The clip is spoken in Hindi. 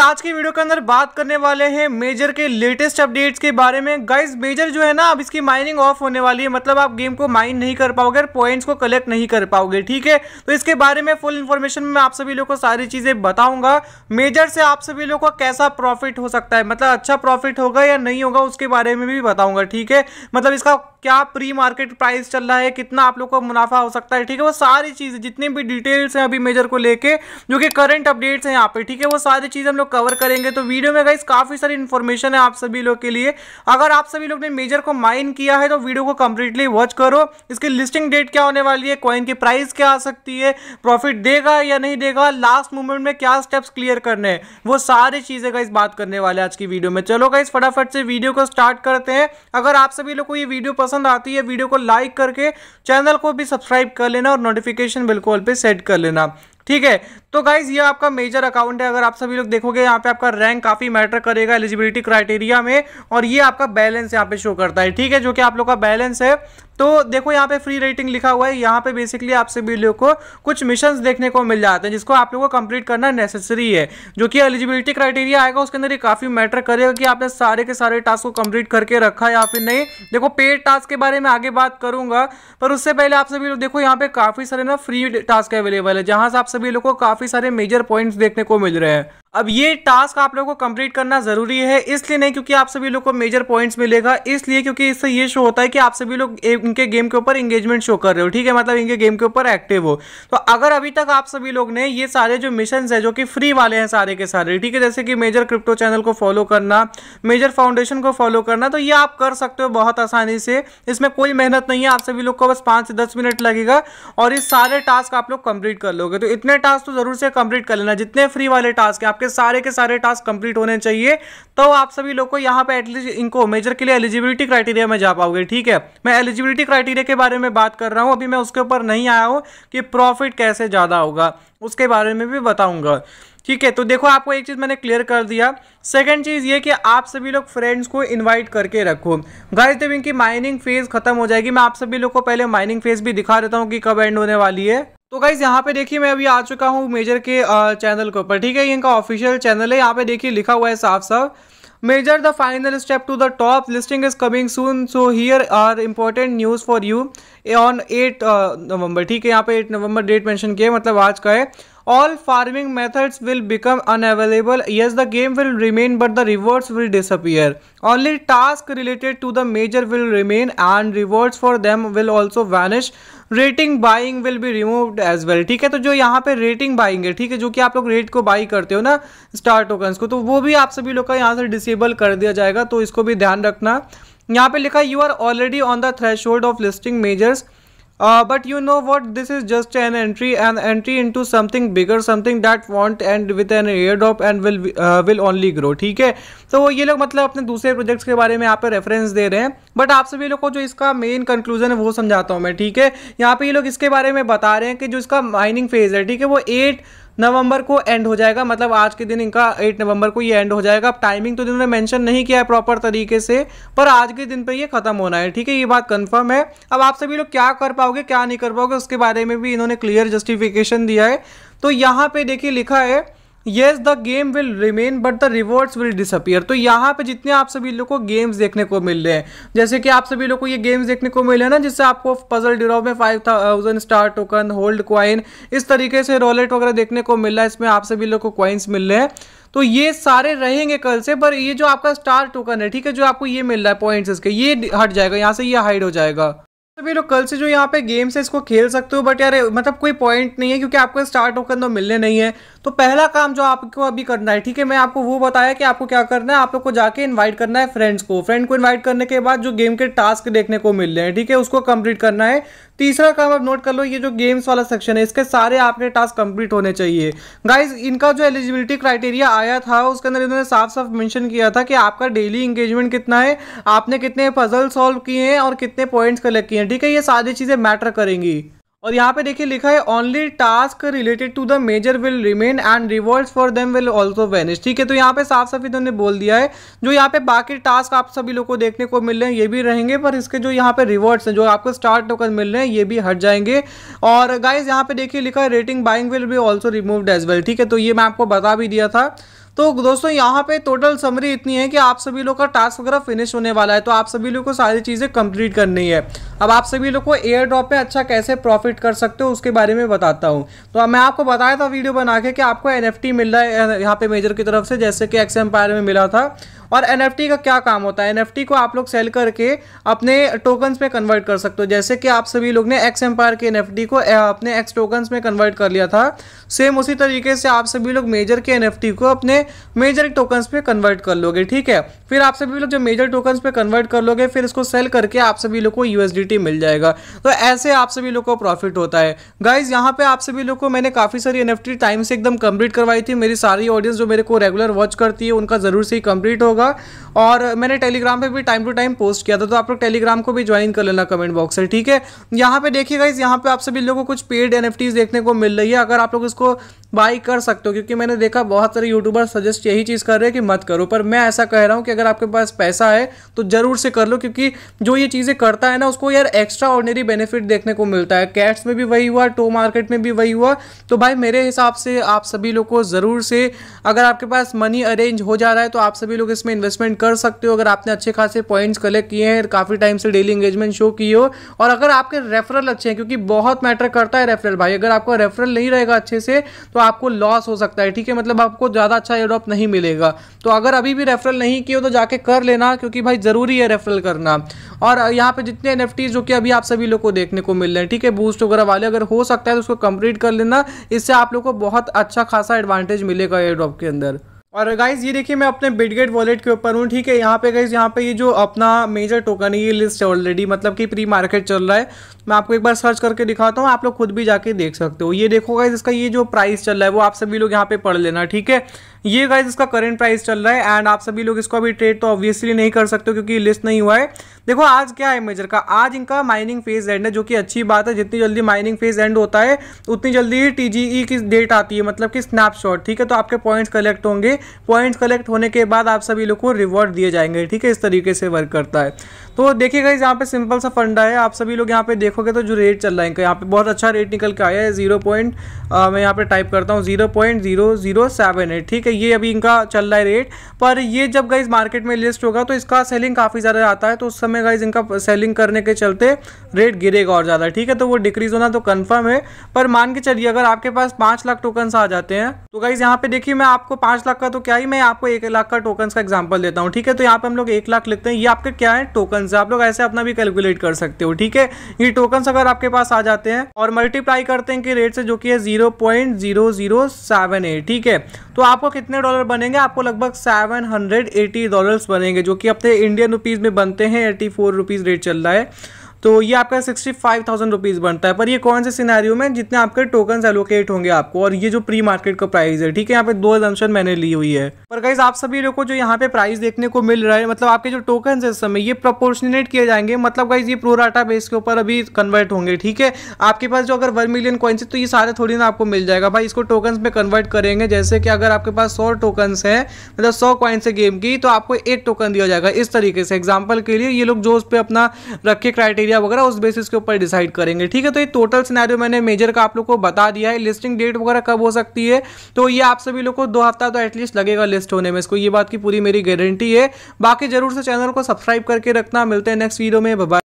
आज की वीडियो के अंदर बात करने वाले हैं मेजर के लेटेस्ट अपडेट्स के बारे में गाइस मेजर जो है ना अब इसकी माइनिंग ऑफ होने वाली है मतलब आप गेम को माइन नहीं कर पाओगे और पॉइंट्स को कलेक्ट नहीं कर पाओगे ठीक है तो इसके बारे में फुल इन्फॉर्मेशन में आप सभी लोग को सारी चीज़ें बताऊंगा मेजर से आप सभी लोग को कैसा प्रॉफिट हो सकता है मतलब अच्छा प्रॉफिट होगा या नहीं होगा उसके बारे में भी बताऊंगा ठीक है मतलब इसका क्या प्री मार्केट प्राइस चल रहा है कितना आप लोग को मुनाफा हो सकता है ठीक है वो सारी चीज़ जितनी भी डिटेल्स हैं अभी मेजर को लेके जो कि करंट अपडेट्स हैं यहाँ पे ठीक है वो सारी चीज़ हम लोग कवर करेंगे तो वीडियो में गाइस काफ़ी सारी इन्फॉर्मेशन है आप सभी लोग के लिए अगर आप सभी लोग ने मेजर को माइन किया है तो वीडियो को कंप्लीटली वॉच करो इसकी लिस्टिंग डेट क्या होने वाली है कॉइन की प्राइस क्या आ सकती है प्रॉफिट देगा या नहीं देगा लास्ट मोमेंट में क्या स्टेप्स क्लियर करने हैं वो सारी चीज़ें गाइस बात करने वाले आज की वीडियो में चलो गाइस फटाफट से वीडियो को स्टार्ट करते हैं अगर आप सभी लोग को ये वीडियो पसंद पसंद आती है वीडियो को लाइक करके चैनल को भी सब्सक्राइब कर लेना और नोटिफिकेशन बिल्कुल पे सेट कर लेना ठीक है तो गाइज ये आपका मेजर अकाउंट है अगर आप सभी लोग देखोगे यहाँ पे आपका रैंक काफी मैटर करेगा एलिजिबिलिटी क्राइटेरिया में और ये आपका बैलेंस यहाँ पे शो करता है ठीक है जो कि आप लोग का बैलेंस है तो देखो यहाँ पे फ्री रेटिंग लिखा हुआ है यहाँ पे बेसिकली आप सभी लोग को कुछ मिशन देखने को मिल जाते हैं जिसको आप लोगों को कंप्लीट करना नेसेसरी है जो कि एलिजिबिलिटी क्राइटेरिया आएगा उसके अंदर ये काफी मैटर करेगा कि आपने सारे के सारे टास्क को कंप्लीट करके रखा या फिर नहीं देखो पेड टास्क के बारे में आगे बात करूंगा पर उससे पहले आप सभी लोग देखो यहाँ पे काफी सारे ना फ्री टास्क अवेलेबल है जहां से आप सभी लोग को काफी सारे मेजर पॉइंट्स देखने को मिल रहे हैं अब ये टास्क आप लोगों को कंप्लीट करना जरूरी है इसलिए नहीं क्योंकि आप सभी लोग को मेजर पॉइंट्स मिलेगा इसलिए क्योंकि इससे ये शो होता है कि आप सभी लोग इनके गेम के ऊपर इंगेजमेंट शो कर रहे हो ठीक है मतलब इनके गेम के ऊपर एक्टिव हो तो अगर अभी तक आप सभी लोग ने ये सारे जो मिशन है जो कि फ्री वाले हैं सारे के सारे ठीक है जैसे कि मेजर क्रिप्टो चैनल को फॉलो करना मेजर फाउंडेशन को फॉलो करना तो ये आप कर सकते हो बहुत आसानी से इसमें कोई मेहनत नहीं है आप सभी लोग को बस पाँच से दस मिनट लगेगा और इस सारे टास्क आप लोग कंप्लीट कर लोगे तो इतने टास्क तो ज़रूर से कंप्लीट कर लेना जितने फ्री वाले टास्क हैं आपके सारे के सारे टास्क कंप्लीट होने चाहिए तो आप सभी लोग को यहाँ पे एटलीस्ट इनको मेजर के लिए एलिजिबिलिटी क्राइटेरिया में जा पाओगे ठीक है मैं एलिजिबिलिटी क्राइटेरिया के बारे में बात कर रहा हूँ अभी मैं उसके ऊपर नहीं आया हूँ कि प्रॉफिट कैसे ज़्यादा होगा उसके बारे में भी बताऊँगा ठीक है तो देखो आपको एक चीज़ मैंने क्लियर कर दिया सेकंड चीज़ ये कि आप सभी लोग फ्रेंड्स को इनवाइट करके रखो गाइस जब इनकी माइनिंग फेज़ ख़त्म हो जाएगी मैं आप सभी लोग को पहले माइनिंग फेज़ भी दिखा देता हूँ कि कब एंड होने वाली है तो गाइज यहाँ पे देखिए मैं अभी आ चुका हूँ मेजर के चैनल के ऊपर ठीक है ये इनका ऑफिशियल चैनल है यहाँ पे देखिए लिखा हुआ है साफ साफ major the final step to the top listing is coming soon so here are important news for you on eight November ठीक है यहाँ पे एट नवंबर डेट मेंशन किया है मतलब आज का है all farming methods will become un unavailable yes the game will remain but the rewards will disappear only task related to the major will remain and rewards for them will also vanish rating buying will be remove as well ठीक है तो जो यहाँ पे रेटिंग बाइंग है ठीक है जो कि आप लोग रेट को बाई करते हो ना स्टार टोकन्स को तो वो भी आप सभी लोग का यहाँ से डिसेबल कर दिया जाएगा तो इसको भी ध्यान रखना यहाँ पे लिखा you are already on the threshold of listing majors uh, but you know what this is just an entry an entry into something bigger something that want and with an airdrop and will uh, will only grow ठीक है तो वो ये लोग मतलब अपने दूसरे प्रोजेक्ट्स के बारे में यहाँ पे रेफरेंस दे रहे हैं बट आप सभी लोग को जो इसका मेन कंक्लूजन है वो समझाता हूँ मैं ठीक है यहाँ पे ये लोग इसके बारे में बता रहे हैं कि जो इसका माइनिंग फेज है ठीक है वो एट नवंबर को एंड हो जाएगा मतलब आज के दिन इनका 8 नवंबर को ये एंड हो जाएगा अब टाइमिंग तो इन्होंने मेंशन नहीं किया है प्रॉपर तरीके से पर आज के दिन पे ये ख़त्म होना है ठीक है ये बात कंफर्म है अब आप सभी लोग क्या कर पाओगे क्या नहीं कर पाओगे उसके बारे में भी इन्होंने क्लियर जस्टिफिकेशन दिया है तो यहाँ पे देखिए लिखा है yes the game will remain but the rewards will disappear तो यहाँ पे जितने आप सभी लोग को गेम्स देखने को मिल रहे हैं जैसे कि आप सभी लोग को ये गेम्स देखने को मिले हैं ना जिससे आपको पजल डिरो में five thousand star token hold coin इस तरीके से रोलेट वगैरह देखने को मिल रहा है इसमें आप सभी लोग को क्वाइंस मिल रहे हैं तो ये सारे रहेंगे कल से पर ये जो आपका स्टार टोकन है ठीक है जो आपको ये मिल रहा है पॉइंट्स इसके ये हट जाएगा यहाँ से ये हाइड हो जाएगा सभी लोग कल से जो यहाँ पे गेम्स है इसको खेल सकते हो बट यार मतलब कोई पॉइंट नहीं है क्योंकि आपको स्टार टोकन तो मिलने नहीं है तो पहला काम जो आपको अभी करना है ठीक है मैं आपको वो बताया कि आपको क्या करना है आप लोग को जाके इन्वाइट करना है फ्रेंड्स को फ्रेंड को इन्वाइट करने के बाद जो गेम के टास्क देखने को मिल रहे हैं ठीक है उसको कंप्लीट करना है तीसरा काम आप नोट कर लो ये जो गेम्स वाला सेक्शन है इसके सारे आपके टास्क कंप्लीट होने चाहिए गाइज इनका जो एलिजिबिलिटी क्राइटेरिया आया था उसके अंदर इन्होंने साफ साफ मेंशन किया था कि आपका डेली इंगेजमेंट कितना है आपने कितने पजल सॉल्व किए हैं और कितने पॉइंट्स कलेक्ट किए हैं ठीक है ये सारी चीज़ें मैटर करेंगी और यहाँ पे देखिए लिखा है only task related to the major will remain and rewards for them will also vanish ठीक है तो यहाँ पे साफ साफ इन्होंने बोल दिया है जो यहाँ पे बाकी टास्क आप सभी लोग को देखने को मिल रहे हैं ये भी रहेंगे पर इसके जो यहाँ पे रिवॉर्ड्स हैं जो आपको स्टार टोकन मिल रहे हैं ये भी हट जाएंगे और गाइज यहाँ पे देखिए लिखा है rating buying will be also remove as well ठीक है तो ये मैं आपको बता भी दिया था तो दोस्तों यहाँ पे टोटल समरी इतनी है कि आप सभी लोग का टास्क वगैरह फिनिश होने वाला है तो आप सभी लोग को सारी चीज़ें कंप्लीट करनी है अब आप सभी लोग को एयर ड्रॉप पे अच्छा कैसे प्रॉफिट कर सकते हो उसके बारे में बताता हूँ तो अब मैं आपको बताया था वीडियो बना के कि आपको एन मिल रहा है यहाँ पे मेजर की तरफ से जैसे कि एक्स एम्पायर में मिला था और एन का क्या काम होता है एन को आप लोग सेल करके अपने टोकन्स में कन्वर्ट कर सकते हो जैसे कि आप सभी लोग ने एक्स एम्पायर के एन को अपने एक्स टोकन्स में कन्वर्ट कर लिया था सेम उसी तरीके से आप सभी लोग मेजर के एन को अपने मेजर टोकन्स में कन्वर्ट कर लोगे ठीक है फिर आप सभी लोग जब मेजर टोकन्स पर कन्वर्ट कर लोगे फिर इसको सेल करके आप सभी लोग को यूएसडीटी मिल जाएगा तो ऐसे आप सभी लोग को प्रॉफिट होता है गाइज यहाँ पर आप सभी लोग को मैंने काफ़ी सारी एन टाइम से एकदम कंप्लीट करवाई थी मेरी सारी ऑडियंस जो मेरे को रेगुलर वॉच करती है उनका ज़रूर से ही कंप्लीट होगा था और मैंने टेलीग्राम पे भी टाइम टू टाइम पोस्ट किया था तो आप लोग टेलीग्राम को भी ज्वाइन कर लेना कमेंट बॉक्स में ठीक है यहाँ पे देखिएगा इस यहाँ पे आप सभी लोगों को कुछ पेड एन देखने को मिल रही है अगर आप लोग इसको बाई कर सकते हो क्योंकि मैंने देखा बहुत सारे यूट्यूबर सजेस्ट यही चीज़ कर रहे हैं कि मत करो पर मैं ऐसा कह रहा हूँ कि अगर आपके पास पैसा है तो ज़रूर से कर लो क्योंकि जो ये चीज़ें करता है ना उसको यार एक्स्ट्रा ऑर्डनरी बेनिफिट देखने को मिलता है कैट्स में भी वही हुआ टो मार्केट में भी वही हुआ तो भाई मेरे हिसाब से आप सभी लोग को ज़रूर से अगर आपके पास मनी अरेंज हो जा रहा है तो आप सभी लोग इसमें इन्वेस्टमेंट कर सकते हो अगर आपने अच्छे खासे पॉइंट्स कलेक्ट किए हैं काफ़ी टाइम से डेली इंगेजमेंट शो किए हो और अगर आपके रेफरल अच्छे हैं क्योंकि बहुत मैटर करता है रेफरल भाई अगर आपका रेफरल नहीं रहेगा अच्छे से तो आपको लॉस हो सकता है ठीक है मतलब आपको ज़्यादा अच्छा एयरड्रॉप नहीं मिलेगा तो अगर अभी भी रेफरल नहीं किए तो जाके कर लेना क्योंकि भाई ज़रूरी है रेफरल करना और यहाँ पे जितने एन जो कि अभी आप सभी लोग को देखने को मिल रहे हैं ठीक है बूस्ट वगैरह वाले अगर हो सकता है तो उसको कंप्लीट कर लेना इससे आप लोग को बहुत अच्छा खासा एडवांटेज मिलेगा एयरड्रॉप के अंदर और गाइज ये देखिए मैं अपने बिटगेट वॉलेट के ऊपर हूँ ठीक है यहाँ पे गाइज यहाँ पे ये जो अपना मेजर टोकन है ये लिस्ट है ऑलरेडी मतलब कि प्री मार्केट चल रहा है मैं आपको एक बार सर्च करके दिखाता हूँ आप लोग खुद भी जाके देख सकते हो ये देखो गाइज इसका ये जो प्राइस चल रहा है वो आप सभी लोग यहाँ पे पढ़ लेना ठीक है ये गाइज इसका करेंट प्राइस चल रहा है एंड आप सभी लोग इसको अभी ट्रेड तो ऑब्वियसली नहीं कर सकते क्योंकि लिस्ट नहीं हुआ है देखो आज क्या है मेजर का आज इनका माइनिंग फेज एंड है जो कि अच्छी बात है जितनी जल्दी माइनिंग फेज एंड होता है उतनी जल्दी टीजीई e की डेट आती है मतलब कि स्नैपशॉट ठीक है तो आपके पॉइंट्स कलेक्ट होंगे पॉइंट्स कलेक्ट होने के बाद आप सभी लोग को रिवॉर्ड दिए जाएंगे ठीक है इस तरीके से वर्क करता है तो देखिएगा इस यहाँ पे सिंपल सा फंडा है आप सभी लोग यहाँ पे देखोगे तो जो रेट चल रहा है यहाँ पे बहुत अच्छा रेट निकल के आया है जीरो पॉइंट मैं यहाँ पे टाइप करता हूँ zero point zero zero seven eight ठीक है ये अभी इनका चल रहा है रेट पर ये जब गाइज मार्केट में लिस्ट होगा तो इसका सेलिंग काफ़ी ज़्यादा आता है तो उस समय गाइज इनका सेलिंग करने के चलते रेट गिरेगा और ज़्यादा ठीक है तो वो डिक्रीज होना तो कन्फर्म है पर मान के चलिए अगर आपके पास पाँच लाख टोकन्स आ जाते हैं तो गाइज यहाँ पे देखिए मैं आपको पाँच लाख का तो क्या ही मैं आपको एक लाख का टोकन्स का एग्जाम्पल देता हूँ ठीक है तो यहाँ पे हम लोग एक लाख लिखते हैं ये आपके क्या है टोकन टोकन आप लोग ऐसे अपना भी कैलकुलेट कर सकते हो ठीक है ये टोकन अगर आपके पास आ जाते हैं और मल्टीप्लाई करते हैं कि रेट से जो कि है zero point zero zero seven eight ठीक है तो आपको कितने डॉलर बनेंगे आपको लगभग सेवन हंड्रेड एटी डॉलर बनेंगे जो कि अपने इंडियन रुपीज़ में बनते हैं एटी फोर रुपीज़ रेट चल रहा है तो ये आपका सिक्सटी फाइव थाउजेंड रुपीज़ बनता है पर ये कौन से सिनेरियो में जितने आपके टोकन एलोकेट होंगे आपको और ये जो प्री मार्केट का प्राइस है ठीक है यहाँ पे दो एजम्पन मैंने ली हुई है पर गाइज आप सभी लोग को जो यहाँ पे प्राइस देखने को मिल रहा है मतलब आपके जो टोकन है इस समय ये प्रपोर्शनेट किए जाएंगे मतलब गाइज ये प्रोराटा बेस के ऊपर अभी कन्वर्ट होंगे ठीक है आपके पास जो अगर वन मिलियन कॉइन्स है तो ये सारे थोड़ी ना आपको मिल जाएगा भाई इसको टोकन में कन्वर्ट करेंगे जैसे कि अगर आपके पास सौ टोकन है मतलब सौ कॉइन्स है गेम की तो आपको एक टोकन दिया जाएगा इस तरीके से एग्जाम्पल के लिए ये लोग जो उस पर अपना रखे क्राइटेरिया एरिया वगैरह उस बेसिस के ऊपर डिसाइड करेंगे ठीक है तो ये टोटल सिनेरियो मैंने मेजर का आप लोग को बता दिया है लिस्टिंग डेट वगैरह कब हो सकती है तो ये आप सभी लोग को दो हफ्ता तो एटलीस्ट लगेगा लिस्ट होने में इसको ये बात की पूरी मेरी गारंटी है बाकी जरूर से चैनल को सब्सक्राइब करके रखना मिलते हैं नेक्स्ट वीडियो में बाय